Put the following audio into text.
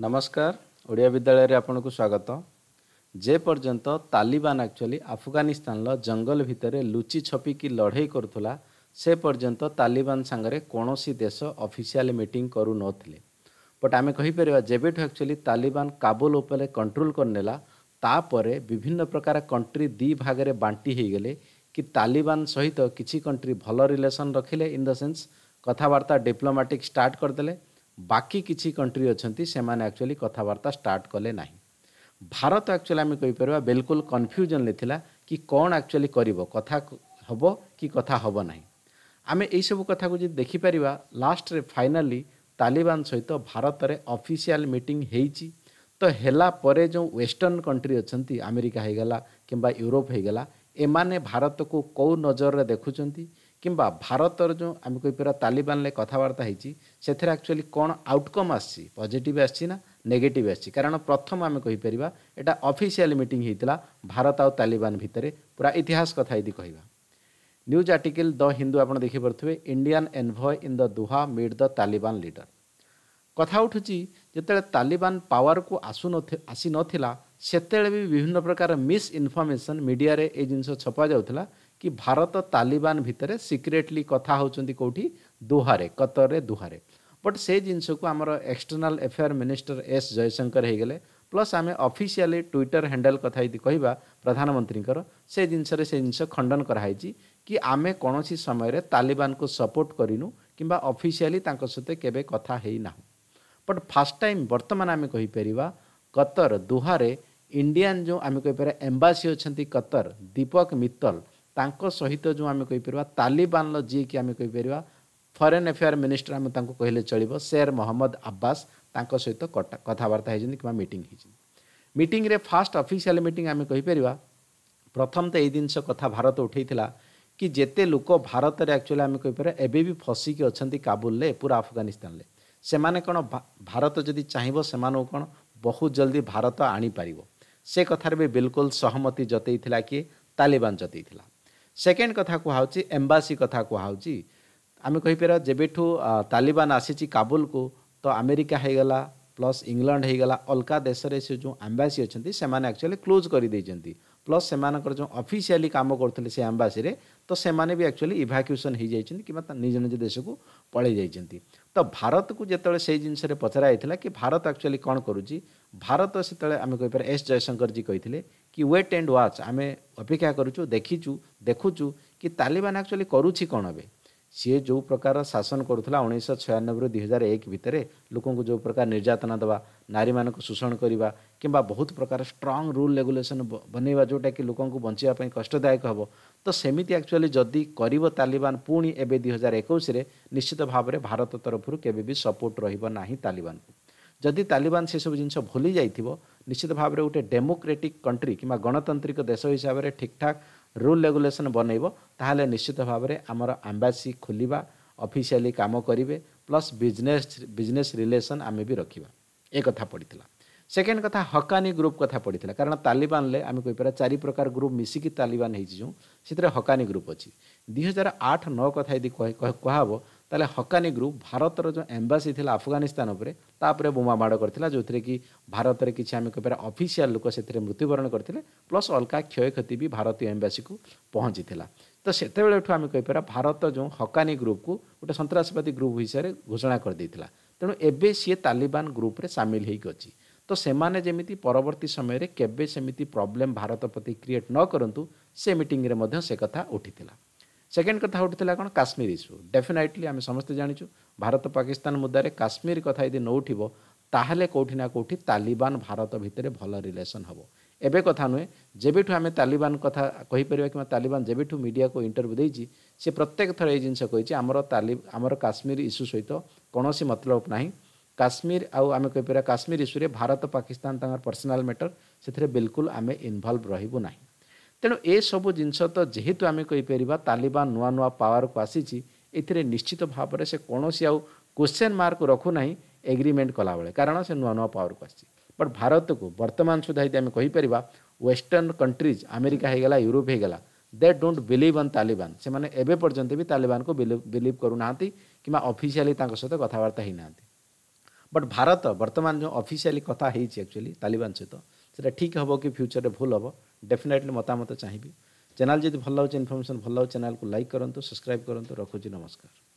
ନମସ୍କାର ଓଡ଼ିଆ ବିଦ୍ୟାଳୟରେ ଆପଣଙ୍କୁ ସ୍ୱାଗତ ଯେପର୍ଯ୍ୟନ୍ତ ତାଲିବାନ ଆକ୍ଚୁଆଲି ଆଫଗାନିସ୍ତାନର ଜଙ୍ଗଲ ଭିତରେ ଲୁଚି ଛପିକି ଲଢ଼େଇ କରୁଥିଲା ସେ ପର୍ଯ୍ୟନ୍ତ ତାଲିବାନ ସାଙ୍ଗରେ କୌଣସି ଦେଶ ଅଫିସିଆଲ ମିଟିଂ କରୁନଥିଲେ ବଟ୍ ଆମେ କହିପାରିବା ଯେବେଠୁ ଆକ୍ଚୁଆଲି ତାଲିବାନ କାବୁଲ ଉପରେ କଣ୍ଟ୍ରୋଲ କରିନେଲା ତାପରେ ବିଭିନ୍ନ ପ୍ରକାର କଣ୍ଟ୍ରି ଦୁଇ ଭାଗରେ ବାଣ୍ଟି ହୋଇଗଲେ କି ତାଲିବାନ ସହିତ କିଛି କଣ୍ଟ୍ରି ଭଲ ରିଲେସନ୍ ରଖିଲେ ଇନ୍ ଦ ସେନ୍ସ କଥାବାର୍ତ୍ତା ଡିପ୍ଲୋମାଟିକ୍ ଷ୍ଟାର୍ଟ କରିଦେଲେ ବାକି କିଛି କଣ୍ଟ୍ରି ଅଛନ୍ତି ସେମାନେ ଆକ୍ଚୁଆଲି କଥାବାର୍ତ୍ତା ଷ୍ଟାର୍ଟ କଲେ ନାହିଁ ଭାରତ ଆକ୍ଚୁଆଲି ଆମେ କହିପାରିବା ବିଲକୁଲ କନଫ୍ୟୁଜନ୍ରେ ଥିଲା କି କ'ଣ ଆକ୍ଚୁଆଲି କରିବ କଥା ହେବ କି କଥା ହେବ ନାହିଁ ଆମେ ଏହିସବୁ କଥାକୁ ଯଦି ଦେଖିପାରିବା ଲାଷ୍ଟରେ ଫାଇନାଲି ତାଲିବାନ ସହିତ ଭାରତରେ ଅଫିସିଆଲ ମିଟିଂ ହେଇଛି ତ ହେଲା ପରେ ଯେଉଁ ୱେଷ୍ଟର୍ଣ୍ଣ କଣ୍ଟ୍ରି ଅଛନ୍ତି ଆମେରିକା ହେଇଗଲା କିମ୍ବା ୟୁରୋପ ହେଇଗଲା ଏମାନେ ଭାରତକୁ କେଉଁ ନଜରରେ ଦେଖୁଛନ୍ତି କିମ୍ବା ଭାରତର ଯେଉଁ ଆମେ କହିପାରିବା ତାଲିବାନରେ କଥାବାର୍ତ୍ତା ହେଇଛି ସେଥିରେ ଆକ୍ଚୁଆଲି କ'ଣ ଆଉଟକମ୍ ଆସିଛି ପଜିଟିଭ୍ ଆସିଛି ନା ନେଗେଟିଭ୍ ଆସିଛି କାରଣ ପ୍ରଥମ ଆମେ କହିପାରିବା ଏଇଟା ଅଫିସିଆଲ୍ ମିଟିଂ ହେଇଥିଲା ଭାରତ ଆଉ ତାଲିବାନ ଭିତରେ ପୁରା ଇତିହାସ କଥା ଯଦି କହିବା ନ୍ୟୁଜ୍ ଆର୍ଟିକଲ୍ ଦ ହିନ୍ଦୁ ଆପଣ ଦେଖିପାରୁଥିବେ Indian envoy in the Doha meet the Taliban leader କଥା ଉଠୁଛି ଯେତେବେଳେ ତାଲିବାନ ପାୱାରକୁ ଆସୁନଥି ଆସିନଥିଲା ସେତେବେଳେ ବି ବିଭିନ୍ନ ପ୍ରକାର ମିସ୍ ଇନଫର୍ମେସନ୍ ମିଡ଼ିଆରେ ଏଇ ଜିନିଷ ଛପା ଯାଉଥିଲା କି ଭାରତ ତାଲିବାନ ଭିତରେ ସିକ୍ରେଟଲି କଥା ହେଉଛନ୍ତି କେଉଁଠି ଦୋହାରେ କତରରେ ଦୋହାରେ ବଟ୍ ସେ ଜିନିଷକୁ ଆମର external affair minister S Jaishankar ହେଇଗଲେ ପ୍ଲସ୍ ଆମେ ଅଫିସିଆଲି ଟ୍ୱିଟର ହ୍ୟାଣ୍ଡେଲ୍ କଥା ଯଦି କହିବା ପ୍ରଧାନମନ୍ତ୍ରୀଙ୍କର ସେ ଜିନିଷରେ ସେ ଜିନିଷ ଖଣ୍ଡନ କରାହେଇଛି କି ଆମେ କୌଣସି ସମୟରେ ତାଲିବାନକୁ ସପୋର୍ଟ କରିନୁ କିମ୍ବା ଅଫିସିଆଲି ତାଙ୍କ ସହିତ କେବେ କଥା ହେଇନାହୁଁ ବଟ୍ ଫାର୍ଷ୍ଟ ଟାଇମ୍ ବର୍ତ୍ତମାନ ଆମେ କହିପାରିବା କତର ଦୋହାରେ ଇଣ୍ଡିଆନ୍ ଯେଉଁ ଆମେ କହିପାରିବା ଏମ୍ବାସି ଅଛନ୍ତି କତର ଦୀପକ ମିତ୍ତଲ ତାଙ୍କ ସହିତ ଯେଉଁ ଆମେ କହିପାରିବା ତାଲିବାନର ଯିଏକି ଆମେ କହିପାରିବା ଫରେନ୍ ଆଫେୟାର୍ ମିନିଷ୍ଟର ଆମେ ତାଙ୍କୁ କହିଲେ ଚଳିବ ସେର୍ ମହମ୍ମଦ ଆବ୍ବାସ ତାଙ୍କ ସହିତ କଥାବାର୍ତ୍ତା ହୋଇଛନ୍ତି କିମ୍ବା ମିଟିଂ ହୋଇଛନ୍ତି ମିଟିଂରେ ଫାଷ୍ଟ ଅଫିସିଆଲ ମିଟିଂ ଆମେ କହିପାରିବା ପ୍ରଥମ ତ ଏଇ ଜିନିଷ କଥା ଭାରତ ଉଠାଇଥିଲା କି ଯେତେ ଲୋକ ଭାରତରେ ଆକ୍ଚୁଆଲି ଆମେ କହିପାରିବା ଏବେ ବି ଫସିକି ଅଛନ୍ତି କାବୁଲରେ ପୁରା ଆଫଗାନିସ୍ତାନରେ ସେମାନେ କ'ଣ ଭାରତ ଯଦି ଚାହିଁବ ସେମାନଙ୍କୁ କ'ଣ ବହୁତ ଜଲ୍ଦି ଭାରତ ଆଣିପାରିବ ସେ କଥାରେ ବି ବିଲକୁଲ ସହମତି ଜତେଇଥିଲା କିଏ ତାଲିବାନ ଜତେଇଥିଲା ସେକେଣ୍ଡ କଥା କୁହାହେଉଛି ଏମ୍ବାସି କଥା କୁହାହେଉଛି ଆମେ କହିପାରିବା ଯେବେଠୁ ତାଲିବାନ ଆସିଛି କାବୁଲକୁ ତ ଆମେରିକା ହେଇଗଲା ପ୍ଲସ୍ ଇଂଲଣ୍ଡ ହେଇଗଲା ଅଲଗା ଦେଶରେ ସେ ଯେଉଁ ଆମ୍ବାସି ଅଛନ୍ତି ସେମାନେ ଆକ୍ଚୁଆଲି କ୍ଲୋଜ୍ କରିଦେଇଛନ୍ତି ପ୍ଲସ୍ ସେମାନଙ୍କର ଯେଉଁ ଅଫିସିଆଲି କାମ କରୁଥିଲେ ସେ ଆମ୍ବାସିରେ ତ ସେମାନେ ବି ଆକ୍ଚୁଆଲି ଇଭାକ୍ୟୁସନ୍ ହେଇଯାଇଛନ୍ତି କିମ୍ବା ନିଜ ନିଜ ଦେଶକୁ ପଳାଇ ଯାଇଛନ୍ତି ତ ଭାରତକୁ ଯେତେବେଳେ ସେଇ ଜିନିଷରେ ପଚରା ଯାଇଥିଲା କି ଭାରତ ଆକ୍ଚୁଆଲି କ'ଣ କରୁଛି ଭାରତ ସେତେବେଳେ ଆମେ କହିପାରିବା ଏସ୍ ଜୟଶଙ୍କରଜୀ କହିଥିଲେ कि व्वेट एंड व्वाच आम अपेक्षा कर देखीचु देखुचु कि तालिबान एक्चुअली करुच्ची कौन अभी सी जो प्रकार शासन करुला उन्नीस छयानबे दुई हजार एक भितर लोक जो प्रकार निर्यातना दवा नारी मान शोषण करवा कि बहुत प्रकार स्ट्रंग रूल रेगुलेसन बनवा जोटा कि लोक बचाप कष्टदायक हे तो सेमती एक्चुअली जदि करालिबान पुणी एवं दुई हजार एक निश्चित भाव में भारत तरफ़ के सपोर्ट रही तालिबान को ଯଦି ତାଲିବାନ ସେସବୁ ଜିନିଷ ଭୁଲି ଯାଇଥିବ ନିଶ୍ଚିତ ଭାବରେ ଗୋଟେ ଡେମୋକ୍ରେଟିକ୍ କଣ୍ଟ୍ରି କିମ୍ବା ଗଣତାନ୍ତ୍ରିକ ଦେଶ ହିସାବରେ ଠିକ୍ଠାକ୍ ରୁଲ୍ ରେଗୁଲେସନ୍ ବନେଇବ ତାହେଲେ ନିଶ୍ଚିତ ଭାବରେ ଆମର ଆମ୍ବାସି ଖୋଲିବା ଅଫିସିଆଲି କାମ କରିବେ ପ୍ଲସ୍ ବିଜନେସ୍ ବିଜନେସ୍ ରିଲେସନ୍ ଆମେ ବି ରଖିବା ଏ କଥା ପଡ଼ିଥିଲା ସେକେଣ୍ଡ କଥା ହକାନି ଗ୍ରୁପ୍ କଥା ପଡ଼ିଥିଲା କାରଣ ତାଲିବାନରେ ଆମେ କହିପାରିବା ଚାରି ପ୍ରକାର ଗ୍ରୁପ୍ ମିଶିକି ତାଲିବାନ ହେଇଛି ଯେଉଁ ସେଥିରେ ହକାନି ଗ୍ରୁପ୍ ଅଛି ଦୁଇ ହଜାର ଆଠ ନଅ କଥା ଯଦି କୁହାହେବ ତାହେଲେ ହକାନି ଗ୍ରୁପ୍ ଭାରତର ଯେଉଁ ଏମ୍ବାସି ଥିଲା ଆଫଗାନିସ୍ତାନ ଉପରେ ତାପରେ ବୋମା ମାଡ଼ କରିଥିଲା ଯେଉଁଥିରେ କି ଭାରତରେ କିଛି ଆମେ କହିପାରିବା ଅଫିସିଆଲ୍ ଲୋକ ସେଥିରେ ମୃତ୍ୟୁବରଣ କରିଥିଲେ ପ୍ଲସ୍ ଅଲଗା କ୍ଷୟକ୍ଷତି ବି ଭାରତୀୟ ଏମ୍ବାସିକୁ ପହଞ୍ଚିଥିଲା ତ ସେତେବେଳଠୁ ଆମେ କହିପାରିବା ଭାରତ ଯେଉଁ ହକାନି ଗ୍ରୁପ୍କୁ ଗୋଟେ ସନ୍ତାସବାଦୀ ଗ୍ରୁପ୍ ହିସାବରେ ଘୋଷଣା କରିଦେଇଥିଲା ତେଣୁ ଏବେ ସିଏ ତାଲିବାନ ଗ୍ରୁପ୍ରେ ସାମିଲ ହେଇକି ଅଛି ତ ସେମାନେ ଯେମିତି ପରବର୍ତ୍ତୀ ସମୟରେ କେବେ ସେମିତି ପ୍ରୋବ୍ଲେମ୍ ଭାରତ ପ୍ରତି କ୍ରିଏଟ୍ ନ କରନ୍ତୁ ସେ ମିଟିଂରେ ମଧ୍ୟ ସେ କଥା ଉଠିଥିଲା ସେକେଣ୍ଡ କଥା ଉଠିଥିଲା କ'ଣ କାଶ୍ମୀର ଇସ୍ୟୁ ଡେଫିନାଇଟଲି ଆମେ ସମସ୍ତେ ଜାଣିଛୁ ଭାରତ ପାକିସ୍ତାନ ମୁଦ୍ଦାରେ କାଶ୍ମୀର କଥା ଯଦି ନ ଉଠିବ ତାହେଲେ କେଉଁଠି ନା କେଉଁଠି ତାଲିବାନ ଭାରତ ଭିତରେ ଭଲ ରିଲେସନ୍ ହେବ ଏବେ କଥା ନୁହେଁ ଯେବେଠୁ ଆମେ ତାଲିବାନ କଥା କହିପାରିବା କିମ୍ବା ତାଲିବାନ ଯେବେଠୁ ମିଡ଼ିଆକୁ ଇଣ୍ଟରଭ୍ୟୁ ଦେଇଛି ସେ ପ୍ରତ୍ୟେକ ଥର ଏଇ ଜିନିଷ କହିଛି ଆମର ତାଲି ଆମର କାଶ୍ମୀର ଇସ୍ୟୁ ସହିତ କୌଣସି ମତଲବ ନାହିଁ କାଶ୍ମୀର ଆଉ ଆମେ କହିପାରିବା କାଶ୍ମୀର ଇସ୍ୟୁରେ ଭାରତ ପାକିସ୍ତାନ ତାଙ୍କର ପର୍ସନାଲ୍ ମ୍ୟାଟର ସେଥିରେ ବିଲକୁଲ ଆମେ ଇନଭଲ୍ଭ ରହିବୁ ନାହିଁ ତେଣୁ ଏସବୁ ଜିନିଷ ତ ଯେହେତୁ ଆମେ କହିପାରିବା ତାଲିବାନ ନୂଆ ନୂଆ ପାୱାରକୁ ଆସିଛି ଏଥିରେ ନିଶ୍ଚିତ ଭାବରେ ସେ କୌଣସି ଆଉ କ୍ୱେଶ୍ଚେନ୍ ମାର୍କ ରଖୁନାହିଁ ଏଗ୍ରିମେଣ୍ଟ କଲାବେଳେ କାରଣ ସେ ନୂଆ ନୂଆ ପାୱାରକୁ ଆସିଛି ବଟ୍ ଭାରତକୁ ବର୍ତ୍ତମାନ ସୁଦ୍ଧା ଯଦି ଆମେ କହିପାରିବା ୱେଷ୍ଟର୍ଣ୍ଣ କଣ୍ଟ୍ରିଜ୍ ଆମେରିକା ହେଇଗଲା ୟୁରୋପ ହେଇଗଲା they don't believe on Taliban ସେମାନେ ଏବେ ପର୍ଯ୍ୟନ୍ତ ବି ତାଲିବାନକୁ ବିଲିଭ୍ କରୁନାହାନ୍ତି କିମ୍ବା ଅଫିସିଆଲି ତାଙ୍କ ସହିତ କଥାବାର୍ତ୍ତା ହେଇନାହାନ୍ତି ବଟ୍ ଭାରତ ବର୍ତ୍ତମାନ ଯେଉଁ ଅଫିସିଆଲି କଥା ହେଇଛି ଆକ୍ଚୁଆଲି ତାଲିବାନ ସହିତ সেটা ঠিক হব কি ফ্ୟୁଚରରେ ଭୁଲ ହବ ଡେଫିନେଟଲି ମତାମତ ଚାହିଁବି ଚ୍ୟାନେଲ୍ ଯଦି ଭଲ ଲାଗୁଛି ଇନଫର୍ମେସନ୍ ଭଲ ଲାଗୁଛି ଚ୍ୟାନେଲ୍କୁ ଲାଇକ୍ କରନ୍ତୁ ସବସ୍କ୍ରାଇବ୍ କରନ୍ତୁ ରଖୁଛି ନମସ୍କାର